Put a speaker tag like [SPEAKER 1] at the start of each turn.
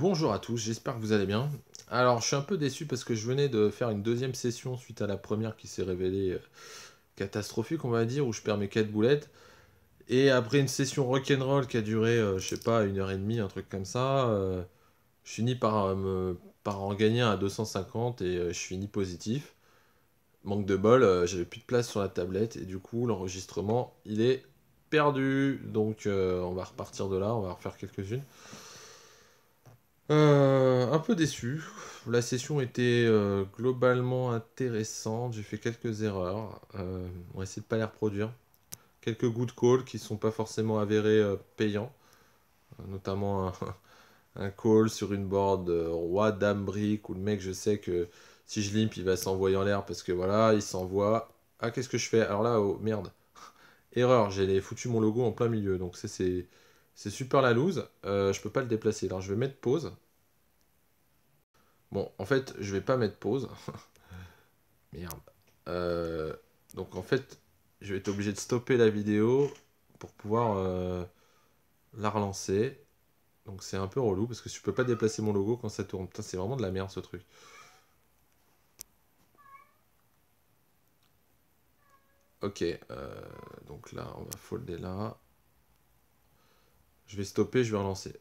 [SPEAKER 1] Bonjour à tous, j'espère que vous allez bien. Alors, je suis un peu déçu parce que je venais de faire une deuxième session suite à la première qui s'est révélée euh, catastrophique, on va dire, où je perds mes 4 boulettes. Et après une session rock'n'roll qui a duré, euh, je sais pas, une heure et demie, un truc comme ça, euh, je finis par, me, par en gagner un à 250 et je finis positif. Manque de bol, j'avais plus de place sur la tablette et du coup, l'enregistrement, il est perdu. Donc, on va repartir de là, on va refaire quelques-unes. Euh, un peu déçu. La session était euh, globalement intéressante. J'ai fait quelques erreurs. Euh, on va essayer de pas les reproduire. Quelques good calls qui sont pas forcément avérés payants. notamment un, call sur une board roi dame brique où le mec je sais que si je limp il va s'envoyer en l'air parce que voilà il s'envoie. Ah qu'est-ce que je fais Alors là oh merde erreur j'ai foutu mon logo en plein milieu donc c'est c'est super la loose. Euh, je peux pas le déplacer. Alors je vais mettre pause. Bon, en fait, je vais pas mettre pause. Merde. Euh, donc en fait, je vais être obligé de stopper la vidéo pour pouvoir euh, la relancer. Donc c'est un peu relou parce que je peux pas déplacer mon logo quand ça tourne. Putain, c'est vraiment de la merde ce truc. Ok, donc là on va folder là. Je vais stopper, je vais relancer.